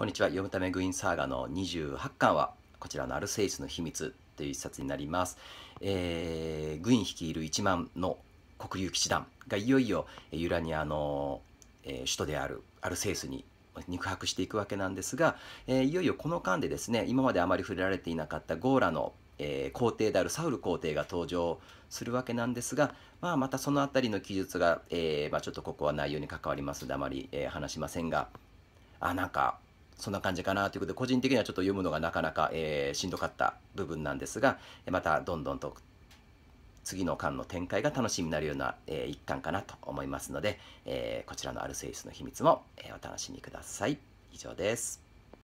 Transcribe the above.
こんにちは読むためグインサーガの28巻はこちらのアルセイスの秘密という一冊になります、えー、グイン率いる1万の国有騎士団がいよいよユラニアの、えー、首都であるアルセイスに肉薄していくわけなんですが、えー、いよいよこの間でですね今まであまり触れられていなかったゴーラの、えー、皇帝であるサウル皇帝が登場するわけなんですが、まあ、またその辺りの記述が、えー、まあ、ちょっとここは内容に関わりますのであまり、え話しませんがあなんかそんな感じかなということで、個人的にはちょっと読むのがなかなか、えー、しんどかった部分なんですが、またどんどんと次の巻の展開が楽しみになるような、えー、一巻かなと思いますので、えー、こちらのアルセウスの秘密も、えお楽しみください。以上です。